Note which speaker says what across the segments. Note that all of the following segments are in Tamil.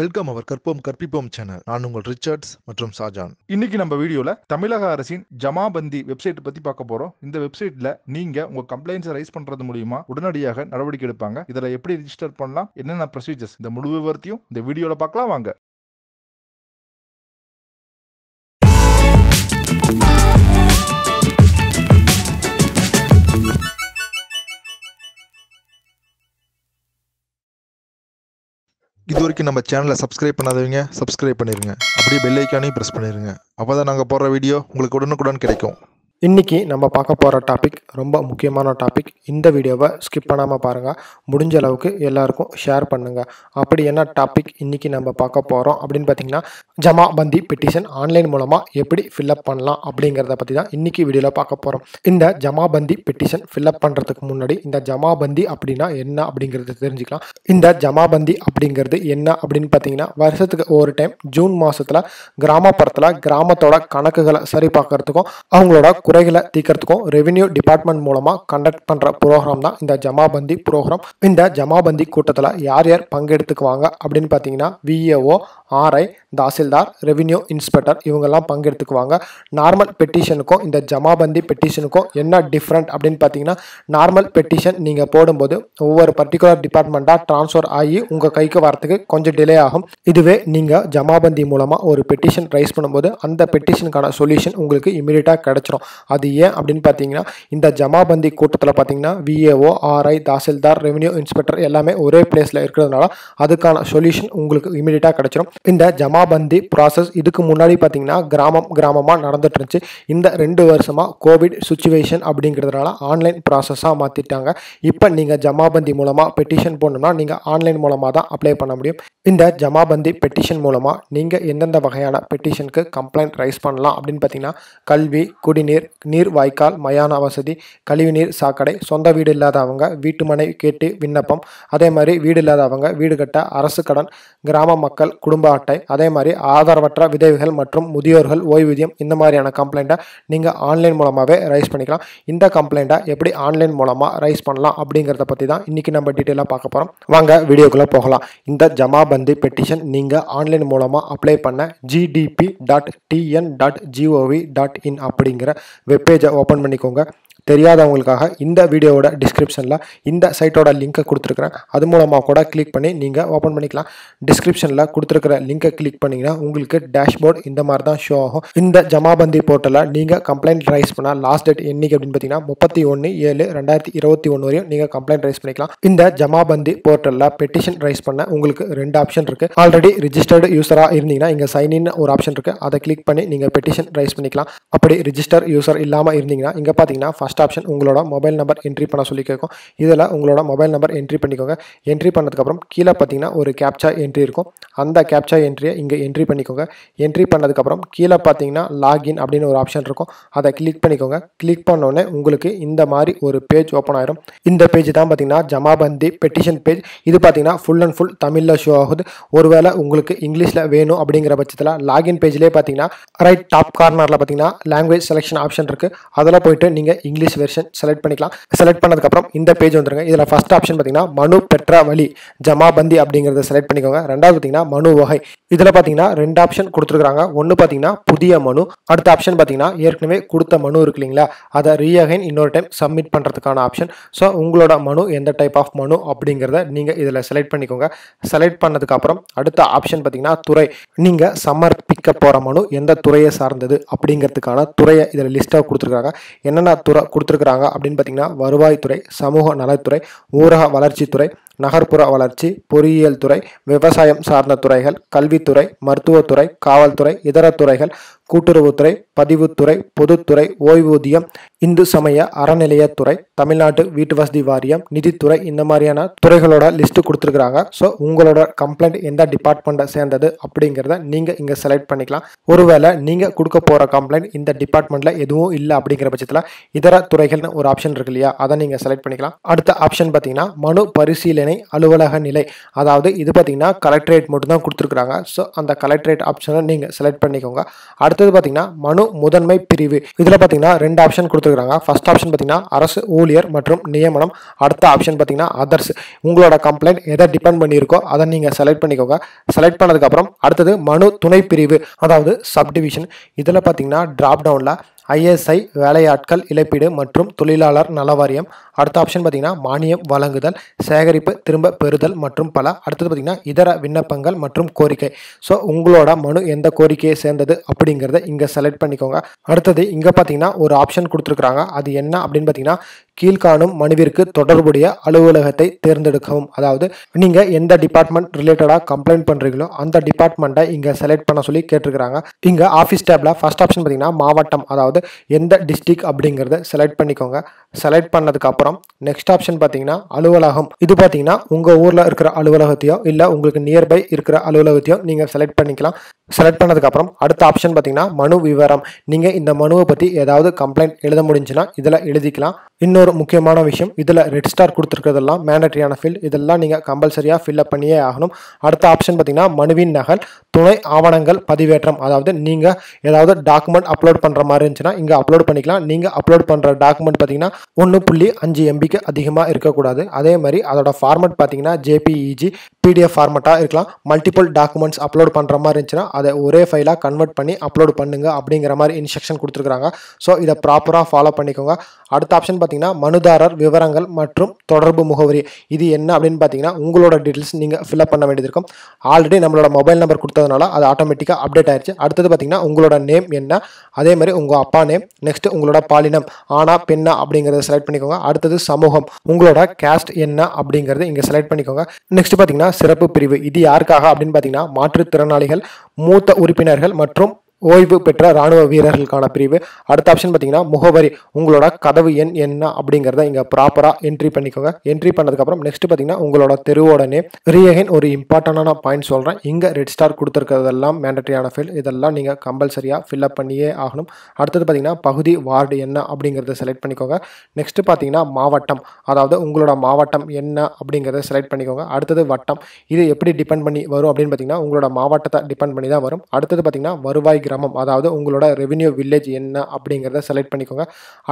Speaker 1: வெல்கம் அவர் கற்போம் கற்பிப்போம் சேனல் நான் உங்கள் ரிச்சர்ட்ஸ் மற்றும் சாஜான் இன்னைக்கு நம்ம வீடியோல தமிழக அரசின் ஜமாபந்தி வெப்சைட் பத்தி பார்க்க போறோம் இந்த வெப்சைட்ல நீங்க உங்க கம்ப்ளைண்ட்ஸ் ரைஸ் பண்றது மூலியமா உடனடியாக நடவடிக்கை எடுப்பாங்க இதுல எப்படி ரிஜிஸ்டர் பண்ணலாம் என்னென்ன ப்ரொசீஜர்ஸ் இந்த முழு விவரத்தையும் இந்த வீடியோல பார்க்கலாம் வாங்க இது வரைக்கும் நம்ம சேனலை சப்ஸ்கிரைப் பண்ணாதவங்க சப்ஸ்கிரைப் பண்ணிடுங்க அப்படியே பெல் ப்ரெஸ் பண்ணிடுங்க அப்போ தான் நாங்கள் போடுற வீடியோ உங்களுக்கு உடனுக்குடன் கிடைக்கும் இன்றைக்கி நம்ம பார்க்க போகிற டாபிக் ரொம்ப முக்கியமான டாபிக் இந்த வீடியோவை ஸ்கிப் பண்ணாமல் பாருங்கள் முடிஞ்ச அளவுக்கு எல்லாருக்கும் ஷேர் பண்ணுங்கள் அப்படி என்ன டாபிக் இன்றைக்கி நம்ம பார்க்க போகிறோம் அப்படின்னு பார்த்தீங்கன்னா ஜமா பந்தி பெட்டிஷன் ஆன்லைன் மூலமாக எப்படி ஃபில்அப் பண்ணலாம் அப்படிங்கிறத பற்றி தான் இன்றைக்கி வீடியோவில் பார்க்க போகிறோம் இந்த ஜமா பந்தி பெட்டிஷன் ஃபில்அப் பண்ணுறதுக்கு முன்னாடி இந்த ஜமா பந்தி அப்படின்னா என்ன அப்படிங்கிறது தெரிஞ்சுக்கலாம் இந்த ஜமா பந்தி அப்படிங்கிறது என்ன அப்படின்னு பார்த்தீங்கன்னா வருஷத்துக்கு ஒரு டைம் ஜூன் மாதத்தில் கிராமப்புறத்தில் கிராமத்தோட கணக்குகளை சரி பார்க்கறதுக்கும் அவங்களோட குறைகளை தீக்கிறதுக்கும் ரெவென்யூ டிபார்ட்மெண்ட் மூலமாக கண்டக்ட் பண்ணுற ப்ரோக்ராம் தான் இந்த ஜமாபந்தி ப்ரோக்ராம் இந்த ஜமாபந்தி கூட்டத்தில் யார் யார் பங்கெடுத்துக்குவாங்க அப்படின்னு பார்த்தீங்கன்னா VAO RI tahsildar revenue inspector இவங்கெல்லாம் பங்கெடுத்துக்குவாங்க நார்மல் பெட்டிஷனுக்கும் இந்த ஜமாபந்தி பெட்டிஷனுக்கும் என்ன டிஃப்ரெண்ட் அப்படின்னு பார்த்தீங்கன்னா நார்மல் பெட்டிஷன் நீங்கள் போடும்போது ஒவ்வொரு பர்டிகுலர் டிபார்ட்மெண்ட்டாக ட்ரான்ஸ்ஃபர் ஆகி உங்கள் கைக்கு வரத்துக்கு கொஞ்சம் டிலே ஆகும் இதுவே நீங்கள் ஜமாபந்தி மூலமாக ஒரு பெட்டிஷன் ரைஸ் பண்ணும்போது அந்த பெட்டிஷனுக்கான சொல்யூஷன் உங்களுக்கு இமீடியட்டாக கிடச்சிரும் அது ஏன் அப்படின்னு பார்த்தீங்கன்னா இந்த ஜமாபந்தி கூட்டத்தில் பார்த்தீங்கன்னா VAO RI tahsildar revenue inspector எல்லாமே ஒரே பிளேஸில் இருக்கிறதுனால அதுக்கான சொல்யூஷன் உங்களுக்கு இமீடியட்டாக கிடைச்சிடும் இந்த ஜமாபந்தி ப்ராசஸ் இதுக்கு முன்னாடி பார்த்தீங்கன்னா கிராமம் கிராமமாக நடந்துட்டு இருந்துச்சு இந்த ரெண்டு வருஷமாக கோவிட் சுச்சுவேஷன் அப்படிங்கிறதுனால ஆன்லைன் ப்ராசஸாக மாற்றிட்டாங்க இப்போ நீங்கள் ஜமாபந்தி மூலமாக பெட்டிஷன் போடணும்னா நீங்கள் ஆன்லைன் மூலமாக தான் அப்ளை பண்ண முடியும் இந்த ஜமாபந்தி பெட்டிஷன் மூலமாக நீங்கள் எந்தெந்த வகையான பெட்டிஷனுக்கு கம்ப்ளைண்ட் ரைஸ் பண்ணலாம் அப்படின்னு பார்த்தீங்கன்னா கல்வி குடிநீர் நீர் வாய்க்கால் மயான வசதி கழிவுநீர் சாக்கடை சொந்த வீடு இல்லாதவங்க வீட்டு மனை கேட்டு விண்ணப்பம் அதே மாதிரி வீடு இல்லாதவங்க வீடு கட்ட அரசு கடன் கிராம மக்கள் குடும்ப அட்டை அதே மாதிரி ஆதரவற்ற விதவைகள் மற்றும் முதியோர்கள் ஓய்வூதியம் இந்த மாதிரியான கம்ப்ளைண்ட்டை நீங்கள் ஆன்லைன் மூலமாகவே ரைஸ் பண்ணிக்கலாம் இந்த கம்ப்ளைண்ட்டை எப்படி ஆன்லைன் மூலமாக ரைஸ் பண்ணலாம் அப்படிங்கிறத பற்றி தான் இன்றைக்கி நம்ம டீட்டெயிலாக பார்க்க போகிறோம் வாங்க வீடியோக்குள்ளே போகலாம் இந்த ஜமாபந்தி பெட்டிஷன் நீங்கள் ஆன்லைன் மூலமாக அப்ளை பண்ண GDP dot TN dot GOV dot in அப்படிங்கிற வெப்பேஜை ஓப்பன் பண்ணிக்கோங்க தெரியாதவங்களுக்காக இந்த வீடியோவோட டிஸ்கிரிப்ஷனில் இந்த சைட்டோட லிங்க்கை கொடுத்துருக்குறேன் அது மூலமாக கூட கிளிக் பண்ணி நீங்கள் ஓப்பன் பண்ணிக்கலாம் டிஸ்கிரிப்ஷனில் கொடுத்துருக்குற லிங்க்கை கிளிக் பண்ணிங்கன்னா உங்களுக்கு டேஷ்போர்ட் இந்த மாதிரி தான் ஷோ ஆகும் இந்த ஜமாபந்தி போர்ட்டலில் நீங்கள் கம்ப்ளைண்ட் ரைஸ் பண்ணால் லாஸ்ட் டேட் என்றைக்கு அப்படின்னு பார்த்தீங்கன்னா முப்பத்தி ஒன்று ஏழு ரெண்டாயிரத்தி இருபத்தி ஒன்று வரையும் நீங்கள் கம்ப்ளைண்ட் ரைஸ் பண்ணிக்கலாம் இந்த ஜமாபந்தி போர்ட்டலில் பெட்டிஷன் ரைஸ் பண்ண உங்களுக்கு ரெண்டு ஆப்ஷன் இருக்குது ஆல்ரெடி ரிஜிஸ்டர்டு யூஸராக இருந்தீங்கன்னா இங்கே சைன்இன் ஒரு ஆப்ஷன் இருக்குது அதை கிளிக் பண்ணி நீங்கள் பெட்டிஷன் ரைஸ் பண்ணிக்கலாம் அப்படி ரிஜிஸ்டர் யூசர் இல்லாமல் இருந்தீங்கன்னா இங்கே பார்த்தீங்கன்னா ஃபஸ்ட் லாஸ்ட் ஆப்ஷன் உங்களோட மொபைல் நம்பர் என்ட்ரி பண்ண சொல்லி கேட்கும் இதில் உங்களோட மொபைல் நம்பர் என்ட்ரி பண்ணிக்கோங்க என்ட்ரி பண்ணதுக்கப்புறம் கீழே பார்த்தீங்கன்னா ஒரு கேப்ச்சா என்ட்ரி இருக்கும் அந்த கேப்ச்சா என்ட்ரியை இங்கே என்ட்ரி பண்ணிக்கோங்க என்ட்ரி பண்ணதுக்கப்புறம் கீழே பார்த்தீங்கன்னா லாகின் அப்படின்னு ஒரு ஆப்ஷன் இருக்கும் அதை கிளிக் பண்ணிக்கோங்க கிளிக் பண்ணோடனே உங்களுக்கு இந்த மாதிரி ஒரு பேஜ் ஓப்பன் ஆயிரும் இந்த பேஜ் தான் பார்த்தீங்கன்னா ஜமாபந்தி பெட்டிஷன் பேஜ் இது பார்த்தீங்கன்னா ஃபுல் அண்ட் ஃபுல் தமிழில் ஷோ ஆகுது ஒருவேளை உங்களுக்கு இங்கிலீஷில் வேணும் அப்படிங்கிற பட்சத்தில் லாகின் பேஜ்லேயே பார்த்தீங்கன்னா ரைட் டாப் கார்னரில் பார்த்தீங்கன்னா லாங்குவேஜ் செலெக்ஷன் ஆப்ஷன் இருக்குது அதில் போயிட்டு நீங்கள் இங்கிலீஷ் இங்கிலீஷ் வெர்ஷன் செலக்ட் பண்ணிக்கலாம் செலக்ட் பண்ணதுக்கப்புறம் இந்த பேஜ் வந்துருங்க இதில் ஃபஸ்ட் ஆப்ஷன் பார்த்தீங்கன்னா மனு பெற்ற வழி ஜமாபந்தி அப்படிங்கிறத செலக்ட் பண்ணிக்கோங்க ரெண்டாவது பார்த்தீங்கன்னா மனு வகை இதில் பார்த்தீங்கன்னா ரெண்டு ஆப்ஷன் கொடுத்துருக்காங்க ஒன்று பார்த்தீங்கன்னா புதிய மனு அடுத்த ஆப்ஷன் பார்த்தீங்கன்னா ஏற்கனவே கொடுத்த மனு இருக்கு இல்லைங்களா அதை ரீஅகைன் இன்னொரு டைம் சப்மிட் பண்ணுறதுக்கான ஆப்ஷன் ஸோ உங்களோட மனு எந்த டைப் ஆஃப் மனு அப்படிங்கிறத நீங்கள் இதில் செலக்ட் பண்ணிக்கோங்க செலக்ட் பண்ணதுக்கப்புறம் அடுத்த ஆப்ஷன் பார்த்தீங்கன்னா துறை நீங்கள் சமர்ப்பிக்க போகிற மனு எந்த துறையை சார்ந்தது அப்படிங்கிறதுக்கான துறையை இதில் லிஸ்ட்டாக கொடுத்துருக்காங்க என்னென்ன துறை கொடுத்துருக்குறாங்க அப்படின்னு பார்த்தீங்கன்னா வருவாய்த்துறை சமூக நலத்துறை ஊரக வளர்ச்சித்துறை நகர்ப்புற வளர்ச்சி பொறியியல் துறை விவசாயம் சார்ந்த துறைகள் கல்வித்துறை மருத்துவத்துறை காவல்துறை இதர துறைகள் கூட்டுறவுத்துறை பதிவுத்துறை பொதுத்துறை ஓய்வூதியம் இந்து சமய அறநிலையத்துறை தமிழ்நாட்டு வீட்டு வசதி வாரியம் நிதித்துறை இந்த மாதிரியான துறைகளோட லிஸ்ட் கொடுத்துருக்குறாங்க ஸோ உங்களோட கம்ப்ளைண்ட் எந்த டிபார்ட்மெண்ட்டை சேர்ந்தது அப்படிங்கிறத நீங்கள் இங்கே செலக்ட் பண்ணிக்கலாம் ஒருவேளை நீங்கள் கொடுக்க போகிற கம்ப்ளைண்ட் இந்த டிபார்ட்மெண்ட்டில் எதுவும் இல்லை அப்படிங்கிற பட்சத்தில் இதர துறைகள்னு ஒரு ஆப்ஷன் இருக்கு இல்லையா அதை நீங்கள் செலக்ட் பண்ணிக்கலாம் அடுத்த ஆப்ஷன் பார்த்தீங்கன்னா மனு பரிசீலனை அலுவலக நிலை அதாவது இது பார்த்தீங்கன்னா கலெக்டரேட் மட்டும் தான் கொடுத்துருக்குறாங்க ஸோ அந்த கலெக்டரேட் ஆப்ஷனை நீங்கள் செலக்ட் பண்ணிக்கோங்க அடுத்த அடுத்தது பார்த்தீங்கன்னா மனு முதன்மை பிரிவு இதில் பார்த்தீங்கன்னா ரெண்டு ஆப்ஷன் கொடுத்துருக்காங்க ஃபர்ஸ்ட் ஆப்ஷன் பார்த்தீங்கன்னா அரசு ஊழியர் மற்றும் நியமனம் அடுத்த ஆப்ஷன் பார்த்தீங்கன்னா அதர்ஸ் உங்களோட கம்ப்ளைண்ட் எதை டிபெண்ட் பண்ணியிருக்கோ அதை நீங்கள் செலக்ட் பண்ணிக்கோங்க செலக்ட் பண்ணதுக்கப்புறம் அடுத்தது மனு துணை பிரிவு அதாவது சப்டிவிஷன் இதில் பார்த்தீங்கன்னா ட்ராப்டவுனில் ஐஎஸ்ஐ வேலையாட்கள் இழப்பீடு மற்றும் தொழிலாளர் நல வாரியம் அடுத்த ஆப்ஷன் பார்த்திங்கன்னா மானியம் வழங்குதல் சேகரிப்பு திரும்ப பெறுதல் மற்றும் பல அடுத்தது பார்த்திங்கன்னா இதர விண்ணப்பங்கள் மற்றும் கோரிக்கை ஸோ உங்களோட மனு எந்த கோரிக்கையை சேர்ந்தது அப்படிங்கிறத இங்கே செலக்ட் பண்ணிக்கோங்க அடுத்தது இங்கே பார்த்திங்கன்னா ஒரு ஆப்ஷன் கொடுத்துருக்குறாங்க அது என்ன அப்படின்னு பார்த்திங்கன்னா கீழ்காணும் மனுவிற்கு தொடர்புடைய அலுவலகத்தை தேர்ந்தெடுக்கவும் அதாவது நீங்கள் எந்த டிபார்ட்மெண்ட் ரிலேட்டடாக கம்ப்ளைண்ட் பண்ணுறீங்களோ அந்த டிபார்ட்மெண்ட்டை இங்கே செலக்ட் பண்ண சொல்லி கேட்டிருக்கிறாங்க இங்கே ஆஃபீஸ் டேப்பில் ஃபஸ்ட் ஆப்ஷன் பார்த்திங்கன்னா மாவட்டம் அதாவது எந்த டிஸ்ட்ரிக் அப்படிங்கிறத செலக்ட் பண்ணிக்கோங்க செலக்ட் பண்ணதுக்கப்புறம் நெக்ஸ்ட் ஆப்ஷன் பார்த்தீங்கன்னா அலுவலகம் இது பார்த்தீங்கன்னா உங்கள் ஊரில் இருக்கிற அலுவலகத்தையோ இல்லை உங்களுக்கு நியர்பை இருக்கிற அலுவலகத்தையோ நீங்கள் செலக்ட் பண்ணிக்கலாம் செலக்ட் பண்ணதுக்கப்புறம் அடுத்த ஆப்ஷன் பார்த்தீங்கன்னா மனு விவரம் நீங்கள் இந்த மனுவை பற்றி ஏதாவது கம்ப்ளைண்ட் எழுத முடிஞ்சுன்னா இதில் எழுதிக்கலாம் இன்னொரு முக்கியமான விஷயம் இதில் ரெட் ஸ்டார் கொடுத்துருக்கிறதெல்லாம் மேண்டட்ரியான ஃபீல் இதெல்லாம் நீங்கள் கம்பல்சரியாக ஃபில்அப் பண்ணியே ஆகணும் அடுத்த ஆப்ஷன் பார்த்தீங்கன்னா மனுவின் நகல் துணை ஆவணங்கள் பதிவேற்றம் அதாவது நீங்கள் ஏதாவது டாக்குமெண்ட் அப்லோட் பண்ணுற மாதிரி இருந்துச்சுன்னா இங்கே அப்லோட் பண்ணிக்கலாம் நீங்கள் அப்லோட் பண்ணுற டாக்குமெண்ட் பார்த்தீங்கன்னா ஒன்று புள்ளி அஞ்சு எம்பிக்கு அதிகமாக இருக்கக்கூடாது அதே மாதிரி அதோட ஃபார்மெட் பார்த்தீங்கன்னா ஜேபிஇஜி பிடிஎஃப் ஃபார்மெட்டாக இருக்கலாம் மல்டிபிள் டாக்குமெண்ட்ஸ் அப்லோட் பண்ணுற மாதிரி இருந்துச்சுன்னா அதை ஒரே ஃபைலாக கன்வெர்ட் பண்ணி அப்லோட் பண்ணுங்க அப்படிங்கிற மாதிரி இன்ஸ்ட்ரக்ஷன் கொடுத்துருக்காங்க ஸோ இதை ப்ராப்பராக ஃபாலோ பண்ணிக்கோங்க அடுத்த ஆப்ஷன் பார்த்தீங்கன்னா மனுதாரர் விவரங்கள் மற்றும் தொடர்பு முகவரி இது என்ன அப்படின்னு பார்த்தீங்கன்னா உங்களோட டீட்டெயில்ஸ் நீங்கள் ஃபில்அப் பண்ண வேண்டியது இருக்கும் ஆல்ரெடி நம்மளோட மொபைல் நம்பர் கொடுத்ததுனால அது ஆட்டோமேட்டிக்காக அப்டேட் ஆயிடுச்சு அடுத்தது பார்த்தீங்கன்னா உங்களோட நேம் என்ன அதே மாதிரி உங்கள் அப்பா நேம் நெக்ஸ்ட் உங்களோட பாலினம் ஆனா பெண்ணா அப்படிங்கிறத செலக்ட் பண்ணிக்கோங்க அடுத்தது சமூகம் உங்களோட கேஸ்ட் என்ன அப்படிங்கிறது இங்கே செலக்ட் பண்ணிக்கோங்க நெக்ஸ்ட் பார்த்தீங்கன்னா சிறப்பு பிரிவு இது யாருக்காக அப்படின்னு பார்த்தீங்கன்னா மாற்றுத்திறனாளிகள் மூத்த உறுப்பினர்கள் மற்றும் ஓய்வு பெற்ற ராணுவ வீரர்களுக்கான பிரிவு அடுத்த ஆப்ஷன் பார்த்தீங்கன்னா முகவரி உங்களோட கதவு எண் என்ன அப்படிங்கிறத இங்கே ப்ராப்பராக என்ட்ரி பண்ணிக்கோங்க என்ட்ரி பண்ணதுக்கப்புறம் நெக்ஸ்ட் பார்த்தீங்கன்னா உங்களோட தெருவோட நேம் ரீஅகைன் ஒரு இம்பார்ட்டண்டான பாயிண்ட் சொல்கிறேன் இங்கே ரெட் ஸ்டார் கொடுத்துருக்கிறதெல்லாம் மேண்டட்ரியான ஃபில் இதெல்லாம் நீங்கள் கம்பல்சரியாக ஃபில்அப் பண்ணியே ஆகணும் அடுத்தது பார்த்தீங்கன்னா பகுதி வார்டு என்ன அப்படிங்கிறத செலக்ட் பண்ணிக்கோங்க நெக்ஸ்ட்டு பார்த்தீங்கன்னா மாவட்டம் அதாவது உங்களோட மாவட்டம் என்ன அப்படிங்கிறத செலக்ட் பண்ணிக்கோங்க அடுத்தது வட்டம் இது எப்படி டிபெண்ட் பண்ணி வரும் அப்படின்னு பார்த்தீங்கன்னா உங்களோட மாவட்டத்தை டிபெண்ட் பண்ணி தான் வரும் அடுத்தது பார்த்தீங்கன்னா வருவாய் கிராமம் அதாவது உங்களோட ரெவென்யூ வில்லேஜ் என்ன அப்படிங்கிறத செலக்ட் பண்ணிக்கோங்க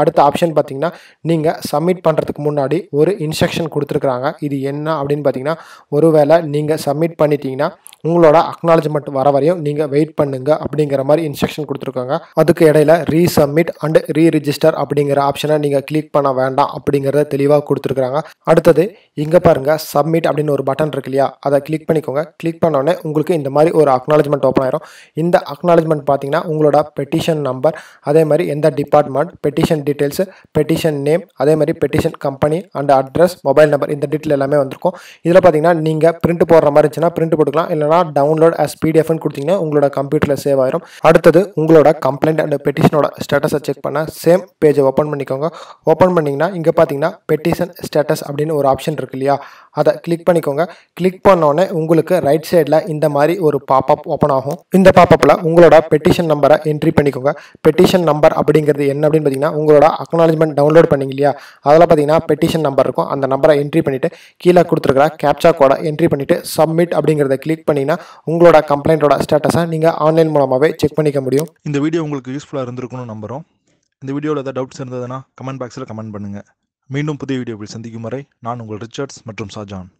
Speaker 1: அடுத்த ஆப்ஷன் பார்த்தீங்கன்னா நீங்கள் சப்மிட் பண்ணுறதுக்கு முன்னாடி ஒரு இன்ஸ்ட்ரக்ஷன் கொடுத்துருக்குறாங்க இது என்ன அப்படின்னு பார்த்தீங்கன்னா ஒருவேளை நீங்கள் சப்மிட் பண்ணிட்டீங்கன்னா உங்களோட அக்னாலஜ்மெண்ட் வர வரையும் நீங்கள் வெயிட் பண்ணுங்க அப்படிங்கிற மாதிரி இன்ஸ்ட்ரக்ஷன் கொடுத்துருக்காங்க அதுக்கு இடையில ரீசப்மிட் அண்ட் ரீ ரிஜிஸ்டர் அப்படிங்கிற ஆப்ஷனை நீங்கள் கிளிக் பண்ண வேண்டாம் அப்படிங்கிறத தெளிவாக கொடுத்துருக்காங்க அடுத்தது இங்கே பாருங்கள் சப்மிட் அப்படின்னு ஒரு பட்டன் இருக்கு இல்லையா அதை கிளிக் பண்ணிக்கோங்க கிளிக் பண்ணோடனே உங்களுக்கு இந்த மாதிரி ஒரு அக்னாலஜ்மெண்ட் ஓப்பன் ஆயிரும் இந்த அக்னாலஜ்மெண்ட் பார்த்தீங்கன்னா உங்களோட பெட்டிஷன் நம்பர் அதே மாதிரி எந்த department petition details petition name அதே மாதிரி petition company and address mobile number இந்த டீட்டெயில் எல்லாமே வந்திருக்கும் இதில் பார்த்தீங்கன்னா நீங்கள் பிரிண்ட் போடுற மாதிரி இருந்துச்சுன்னா பிரிண்ட் போட்டுக்கலாம் இல்லை பண்ணிங்கன்னா டவுன்லோட் அஸ் பிடிஎஃப்னு கொடுத்தீங்கன்னா உங்களோட கம்ப்யூட்டரில் சேவ் ஆயிரும் அடுத்தது உங்களோட கம்ப்ளைண்ட் அண்ட் பெட்டிஷனோட ஸ்டேட்டஸை செக் பண்ண சேம் பேஜை ஓப்பன் பண்ணிக்கோங்க ஓப்பன் பண்ணிங்கன்னா இங்கே பார்த்தீங்கன்னா பெட்டிஷன் ஸ்டேட்டஸ் அப்படின்னு ஒரு ஆப்ஷன் இருக்கு இல்லையா அதை கிளிக் பண்ணிக்கோங்க கிளிக் பண்ணோடனே உங்களுக்கு ரைட் சைடில் இந்த மாதிரி ஒரு பாப்பப் ஓப்பன் ஆகும் இந்த பாப்பப்பில் உங்களோட பெட்டிஷன் நம்பரை என்ட்ரி பண்ணிக்கோங்க பெட்டிஷன் நம்பர் அப்படிங்கிறது என்ன அப்படின்னு பார்த்தீங்கன்னா உங்களோட அக்னாலஜ்மெண்ட் டவுன்லோட் பண்ணிங்க இல்லையா அதில் பார்த்தீங்கன்னா பெட்டிஷன் நம்பர் இருக்கும் அந்த நம்பரை என்ட்ரி பண்ணிவிட்டு கீழே கொடுத்துருக்குற கேப்சா கோடை என்ட்ரி பண்ணிவிட்டு சப்மிட் அப்படிங்கிறத கிளிக் பண்ணி பண்ணிங்கன்னா உங்களோட கம்ப்ளைண்ட்டோட ஸ்டேட்டஸை நீங்கள் ஆன்லைன் மூலமாகவே செக் பண்ணிக்க முடியும் இந்த வீடியோ உங்களுக்கு யூஸ்ஃபுல்லாக இருந்திருக்கும்னு நம்புகிறோம் இந்த வீடியோவில் ஏதாவது டவுட்ஸ் இருந்ததுன்னா கமெண்ட் பாக்ஸில் கமெண்ட் பண்ணுங்கள் மீண்டும் புதிய வீடியோவில் சந்திக்கும் வரை நான் உங்கள் ரிச்சர்ட்ஸ் மற்றும் ஷாஜான்